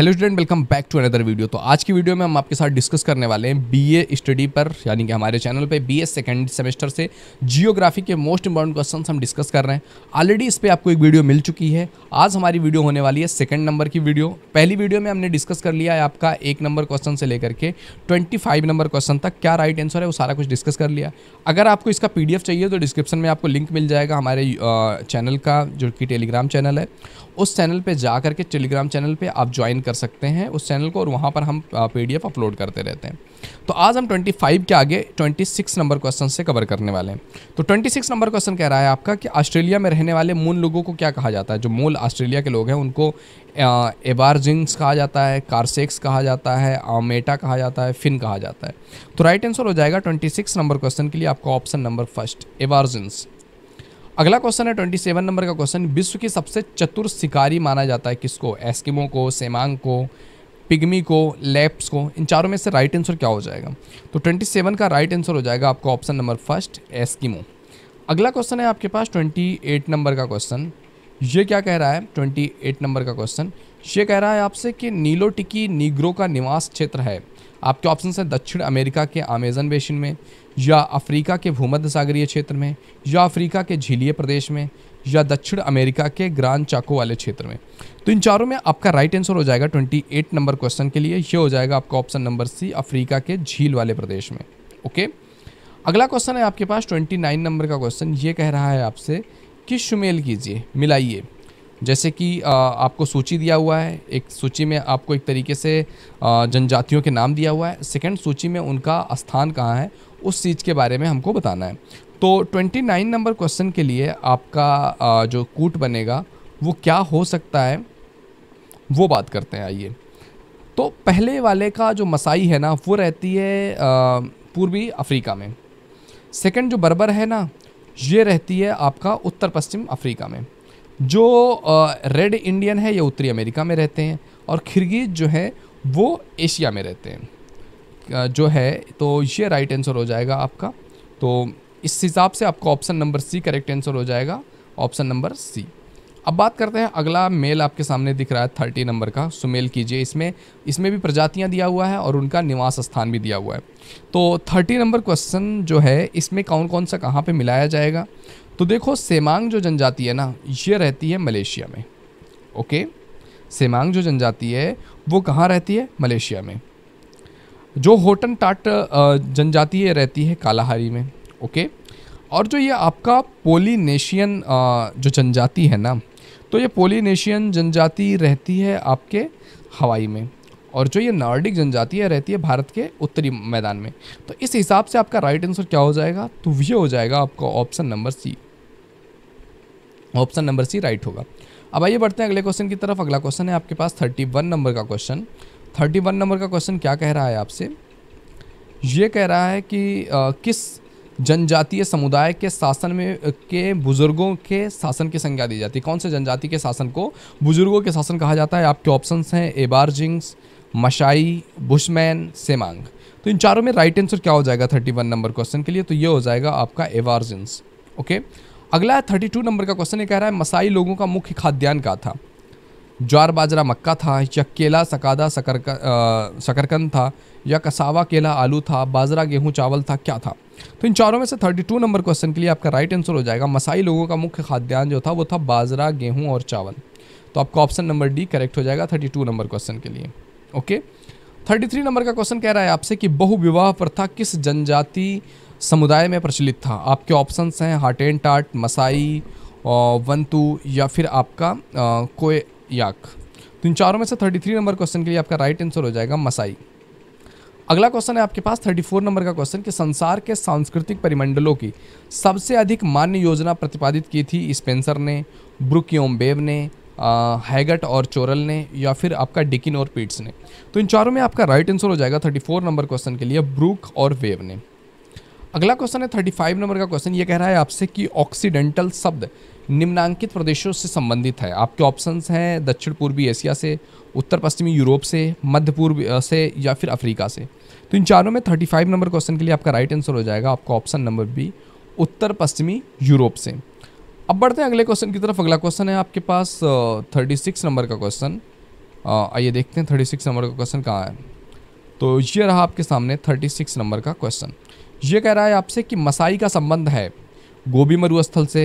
Hello student welcome back to another video तो आज की वीडियो में हम आपके साथ डिस्कस करने वाले हैं बीए स्टडी पर यानी कि हमारे चैनल पे बीए सेकेंड सेमेस्टर से जियोग्राफी के मोस्ट इंपॉर्टेंट क्वेश्चन हम डिस्कस कर रहे हैं ऑलरेडी इस पर आपको एक वीडियो मिल चुकी है आज हमारी वीडियो होने वाली है सेकेंड नंबर की वीडियो पहली वीडियो में हमने डिस्कस कर लिया है आपका एक नंबर क्वेश्चन से लेकर के ट्वेंटी नंबर क्वेश्चन तक क्या राइट आंसर है वो सारा कुछ डिस्कस कर लिया अगर आपको इसका पी चाहिए तो डिस्क्रिप्शन में आपको लिंक मिल जाएगा हमारे चैनल का जो कि टेलीग्राम चैनल है उस चैनल पर जा करके टेलीग्राम चैनल पर आप ज्वाइन कर सकते हैं उस चैनल को और वहाँ पर हम पी अपलोड करते रहते हैं तो आज हम 25 के आगे 26 नंबर क्वेश्चन से कवर करने वाले हैं तो 26 नंबर क्वेश्चन कह रहा है आपका कि ऑस्ट्रेलिया में रहने वाले मूल लोगों को क्या कहा जाता है जो मूल ऑस्ट्रेलिया के लोग हैं उनको एबारजिंग्स कहा जाता है कारसेक्स कहा जाता है आमेटा कहा जाता है फिन कहा जाता है तो राइट आंसर हो जाएगा 26 नंबर क्वेश्चन के लिए आपका ऑप्शन नंबर फर्स्ट एबारजिंस अगला क्वेश्चन है ट्वेंटी सेवन नंबर का क्वेश्चन विश्व की सबसे चतुर शिकारी माना जाता है किसको एस्किमो को सेमांग को पिग्मी को लेप्स को इन चारों में से राइट आंसर क्या हो जाएगा तो ट्वेंटी सेवन का राइट आंसर हो जाएगा आपका ऑप्शन नंबर फर्स्ट एस्किमो अगला क्वेश्चन है आपके पास ट्वेंटी एट नंबर का क्वेश्चन ये क्या कह रहा है ट्वेंटी एट नंबर का क्वेश्चन ये कह रहा है आपसे कि नीलोटिकी निग्रो नीग्रो का निवास क्षेत्र है आपके ऑप्शन हैं दक्षिण अमेरिका के अमेजन बेसिन में या अफ्रीका के भूमध्य सागरीय क्षेत्र में या अफ्रीका के झीलीय प्रदेश में या दक्षिण अमेरिका के ग्रांड चाको वाले क्षेत्र में तो इन चारों में आपका राइट आंसर हो जाएगा 28 नंबर क्वेश्चन के लिए यह हो जाएगा आपका ऑप्शन नंबर सी अफ्रीका के झील वाले प्रदेश में ओके अगला क्वेश्चन है आपके पास 29 नंबर का क्वेश्चन ये कह रहा है आपसे कि शुमेल कीजिए मिलाइए जैसे कि आपको सूची दिया हुआ है एक सूची में आपको एक तरीके से जनजातियों के नाम दिया हुआ है सेकंड सूची में उनका स्थान कहाँ है उस चीज़ के बारे में हमको बताना है तो 29 नंबर क्वेश्चन के लिए आपका जो कूट बनेगा वो क्या हो सकता है वो बात करते हैं आइए तो पहले वाले का जो मसाई है ना वो रहती है पूर्वी अफ्रीका में सेकंड जो बर्बर है ना ये रहती है आपका उत्तर पश्चिम अफ्रीका में जो रेड इंडियन है ये उत्तरी अमेरिका में रहते हैं और खिरगीज जो है वो एशिया में रहते हैं जो है तो ये राइट आंसर हो जाएगा आपका तो इस हिसाब से आपका option number C correct answer हो जाएगा ऑप्शन नंबर सी अब बात करते हैं अगला मेल आपके सामने दिख रहा है थर्टी नंबर का सुमेल कीजिए इसमें इसमें भी प्रजातियां दिया हुआ है और उनका निवास स्थान भी दिया हुआ है तो थर्टी नंबर क्वेश्चन जो है इसमें कौन कौन सा कहाँ पे मिलाया जाएगा तो देखो सेमांग जो जनजाति है ना ये रहती है मलेशिया में ओके सेमांग जो जनजाति है वो कहाँ रहती है मलेशिया में जो होटन टाट जनजाति रहती है कालाहारी में ओके और जो ये आपका पोलिनेशियन जो जनजाति है ना तो ये पोलिनेशियन जनजाति रहती है आपके हवाई में और जो ये नॉर्डिक जनजाति है रहती है भारत के उत्तरी मैदान में तो इस हिसाब से आपका राइट आंसर क्या हो जाएगा तो ये हो जाएगा आपका option number C option number C right होगा अब आइए बढ़ते हैं अगले क्वेश्चन की तरफ अगला क्वेश्चन है आपके पास थर्टी वन नंबर का क्वेश्चन थर्टी वन नंबर का क्वेश्चन क्या कह रहा है आपसे ये कह रहा है कि आ, किस जनजातीय समुदाय के शासन में के बुजुर्गों के शासन की संज्ञा दी जाती है कौन से जनजाति के शासन को बुजुर्गों के शासन कहा जाता है आपके ऑप्शन हैं एबारजिंग्स मशाई बुशमैन सेमांग तो इन चारों में राइट आंसर क्या हो जाएगा थर्टी वन नंबर क्वेश्चन के लिए तो ये हो जाएगा आपका एवारजिंस ओके अगला है थर्टी टू नंबर का क्वेश्चन ये कह रहा है मसाई लोगों का मुख्य खाद्यान्न का था ज्वार बाजरा मक्का था या केला सकादा सकरका शकरकंद था या कसावा केला आलू था बाजरा गेहूँ चावल था क्या था तो इन चारों में से 32 नंबर क्वेश्चन के लिए आपका राइट आंसर हो जाएगा मसाई लोगों का मुख्य खाद्यान्न जो था वो था बाजरा गेहूँ और चावल तो आपका ऑप्शन नंबर डी करेक्ट हो जाएगा थर्टी नंबर क्वेश्चन के लिए ओके थर्टी नंबर का क्वेश्चन कह रहा है आपसे कि बहुविवाह प्रथा किस जनजाति समुदाय में प्रचलित था आपके ऑप्शंस हैं हार्ट एंड टाट मसाई वंतु या फिर आपका कोए याक तो इन चारों में से 33 नंबर क्वेश्चन के लिए आपका राइट आंसर हो जाएगा मसाई अगला क्वेश्चन है आपके पास 34 नंबर का क्वेश्चन कि संसार के सांस्कृतिक परिमंडलों की सबसे अधिक मान्य योजना प्रतिपादित की थी स्पेंसर ने ब्रुकियोम बेब ने हैगट और चोरल ने या फिर आपका डिकिन और पीट्स ने तो इन चारों में आपका राइट आंसर हो जाएगा 34 नंबर क्वेश्चन के लिए ब्रूक और वेव ने अगला क्वेश्चन है थर्टी फाइव नंबर का क्वेश्चन ये कह रहा है आपसे कि ऑक्सीडेंटल शब्द निम्नांकित प्रदेशों से संबंधित है आपके ऑप्शंस हैं दक्षिण पूर्वी एशिया से उत्तर पश्चिमी यूरोप से मध्य पूर्व से या फिर अफ्रीका से तो इन चारों में थर्टी फाइव नंबर क्वेश्चन के लिए आपका राइट आंसर हो जाएगा आपका ऑप्शन नंबर बी उत्तर पश्चिमी यूरोप से अब बढ़ते हैं अगले क्वेश्चन की तरफ अगला क्वेश्चन है आपके पास थर्टी सिक्स नंबर का क्वेश्चन आइए देखते हैं थर्टी सिक्स नंबर का क्वेश्चन कहाँ है तो ये रहा आपके सामने 36 नंबर का क्वेश्चन ये कह रहा है आपसे कि मसाई का संबंध है गोभी मरुस्थल से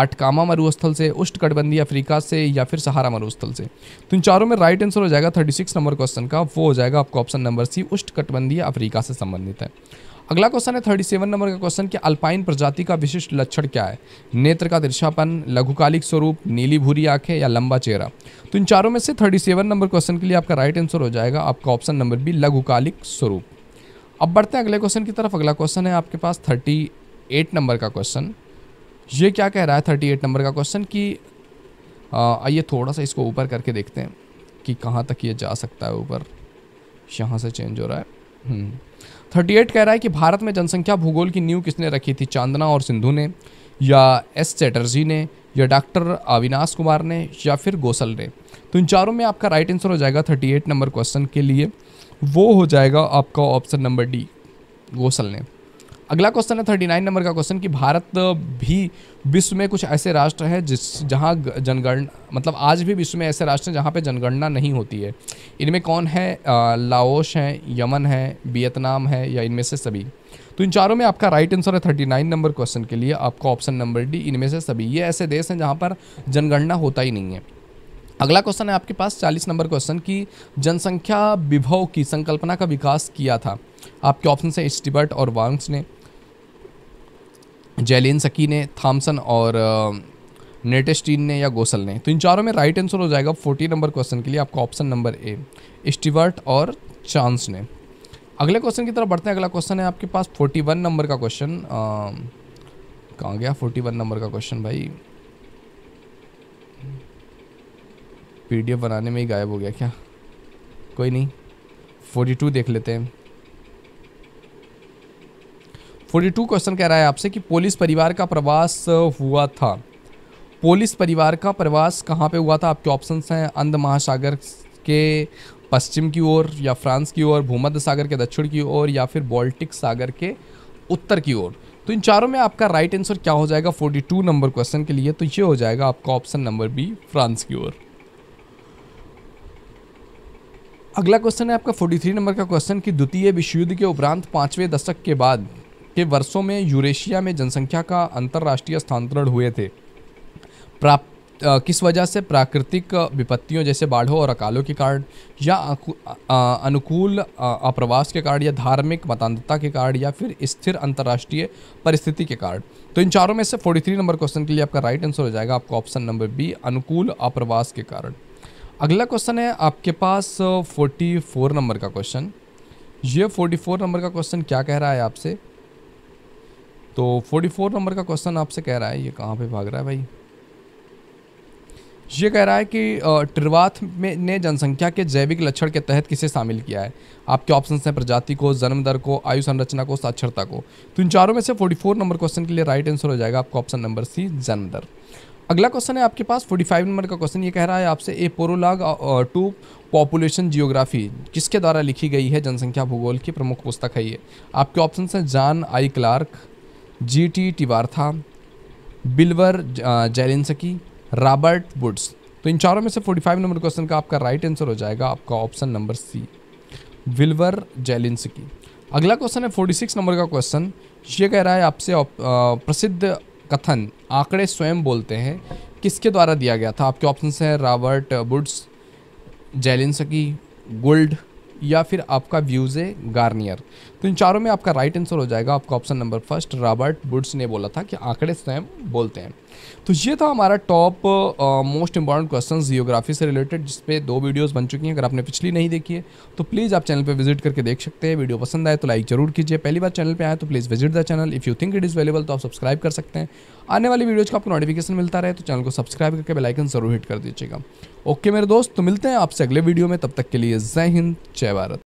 आटकामा मरुस्थल से कटबंदी अफ्रीका से या फिर सहारा मरुस्थल से तो इन चारों में राइट आंसर हो जाएगा 36 नंबर क्वेश्चन का वो हो जाएगा आपका ऑप्शन नंबर सी कटबंदी अफ्रीका से संबंधित है अगला क्वेश्चन है थर्टी सेवन नंबर का क्वेश्चन कि अल्पाइन प्रजाति का विशिष्ट लक्षण क्या है नेत्र का दृशापन लघुकालिक स्वरूप नीली भूरी आंखें या लंबा चेहरा तो इन चारों में से थर्टी सेवन नंबर क्वेश्चन के लिए आपका राइट आंसर हो जाएगा आपका ऑप्शन नंबर बी लघुकालिक स्वरूप अब बढ़ते हैं अगले क्वेश्चन की तरफ अगला क्वेश्चन है आपके पास थर्टी एट नंबर का क्वेश्चन ये क्या कह रहा है थर्टी एट नंबर का क्वेश्चन कि आइए थोड़ा सा इसको ऊपर करके देखते हैं कि कहाँ तक ये जा सकता है ऊपर यहाँ से चेंज हो रहा है हम्म। एट कह रहा है कि भारत में जनसंख्या भूगोल की नींव किसने रखी थी चांदना और सिंधु ने या एस चैटर्जी ने या डॉक्टर अविनाश कुमार ने या फिर गोसल ने तो इन चारों में आपका राइट आंसर हो जाएगा 38 नंबर क्वेश्चन के लिए वो हो जाएगा आपका ऑप्शन नंबर डी गोसल ने अगला क्वेश्चन है 39 नंबर का क्वेश्चन कि भारत भी विश्व में कुछ ऐसे राष्ट्र हैं जिस जहाँ जनगणना मतलब आज भी विश्व में ऐसे राष्ट्र हैं जहाँ पे जनगणना नहीं होती है इनमें कौन है लाओस हैं यमन है वियतनाम है या इनमें से सभी तो इन चारों में आपका राइट आंसर है थर्टी नाइन नंबर क्वेश्चन के लिए आपका ऑप्शन नंबर डी इनमें से सभी ये ऐसे देश हैं जहाँ पर जनगणना होता ही नहीं है अगला क्वेश्चन है आपके पास चालीस नंबर क्वेश्चन की जनसंख्या विभव की संकल्पना का विकास किया था आपके ऑप्शन है स्टीबर्ट और वांग्स ने जेलिन सकी ने थामसन और नेटेस्टीन ने या गोसल ने तो इन चारों में राइट आंसर हो जाएगा फोर्टी नंबर क्वेश्चन के लिए आपका ऑप्शन नंबर ए स्टीवर्ट और चांस ने अगले क्वेश्चन की तरफ बढ़ते हैं अगला क्वेश्चन है आपके पास फोर्टी वन नंबर का क्वेश्चन कहाँ गया फोर्टी वन नंबर का क्वेश्चन भाई पीडीएफ बनाने में ही गायब हो गया क्या कोई नहीं फोर्टी टू देख लेते हैं फोर्टी टू क्वेश्चन कह रहा है आपसे कि पोलिस परिवार का प्रवास हुआ था पोलिस परिवार का प्रवास कहाँ पे हुआ था आपके ऑप्शंस हैं अंध महासागर के पश्चिम की ओर या फ्रांस की ओर भूमध्य सागर के दक्षिण की ओर या फिर बॉल्टिक सागर के उत्तर की ओर तो इन चारों में आपका राइट आंसर क्या हो जाएगा 42 नंबर क्वेश्चन के लिए तो ये हो जाएगा आपका ऑप्शन नंबर बी फ्रांस की ओर अगला क्वेश्चन है आपका 43 नंबर का क्वेश्चन कि द्वितीय विश्व युद्ध के उपरांत पांचवें दशक के बाद के वर्षों में यूरेशिया में जनसंख्या का अंतर्राष्ट्रीय स्थानांतरण हुए थे प्राप्त किस वजह से प्राकृतिक विपत्तियों जैसे बाढ़ों और अकालों के कारण या अनुकूल अप्रवास के कारण या धार्मिक मतान्तता के कारण या फिर स्थिर अंतर्राष्ट्रीय परिस्थिति के कारण तो इन चारों में से 43 नंबर क्वेश्चन के लिए आपका राइट आंसर हो जाएगा आपका ऑप्शन नंबर बी अनुकूल अप्रवास के कारण अगला क्वेश्चन है आपके पास फोर नंबर का क्वेश्चन ये फोर नंबर का क्वेश्चन क्या कह रहा है आपसे तो 44 नंबर का क्वेश्चन आपसे कह रहा है ये कहाँ पे भाग रहा है भाई ये कह रहा है कि ट्रिवाथ में ने जनसंख्या के जैविक लक्षण के तहत किसे शामिल किया है आपके ऑप्शन हैं प्रजाति को जन्म दर को आयु संरचना को साक्षरता को तो इन चारों में से 44 नंबर क्वेश्चन के लिए राइट आंसर हो जाएगा आपका ऑप्शन नंबर सी जन्म दर अगला क्वेश्चन है आपके पास 45 नंबर का क्वेश्चन ये कह रहा है आपसे a prologue to population geography किसके द्वारा लिखी गई है जनसंख्या भूगोल की प्रमुख पुस्तक है ये आपके ऑप्शन हैं John I Clarke G T Trewartha Wilbur Zelinsky Robert Woods तो इन चारों में से 45 नंबर क्वेश्चन का आपका राइट आंसर हो जाएगा आपका ऑप्शन नंबर सी विल्वर जैलिंसकी अगला क्वेश्चन है 46 नंबर का क्वेश्चन ये कह रहा है आपसे uh, प्रसिद्ध कथन आंकड़े स्वयं बोलते हैं किसके द्वारा दिया गया था आपके ऑप्शन हैं रॉबर्ट बुड्स जैलिंसकी गोल्ड या फिर आपका व्यूज है गार्नियर तो इन चारों में आपका राइट आंसर हो जाएगा आपका option number first Robert Woods ने बोला था कि आंकड़े स्वयं बोलते हैं तो ये था हमारा top most important question geography से रिलेटेड जिसपे दो वीडियोस बन चुकी हैं अगर आपने पिछली नहीं देखी है तो प्लीज़ आप चैनल पे विजिट करके देख सकते हैं वीडियो पसंद आए तो लाइक जरूर कीजिए पहली बार चैनल पे आए तो please visit the channel if you think it is valuable तो आप सब्सक्राइब कर सकते हैं आने वाली वीडियोज़ का आपको नोटिफिकेशन मिलता रहे तो चैनल को सब्सक्राइब करके बेलाइकन ज़रूर हिट कर दीजिएगा ओके मेरे दोस्त तो मिलते हैं आपसे अगले वीडियो में तब तक के लिए जय हिंद जय भारत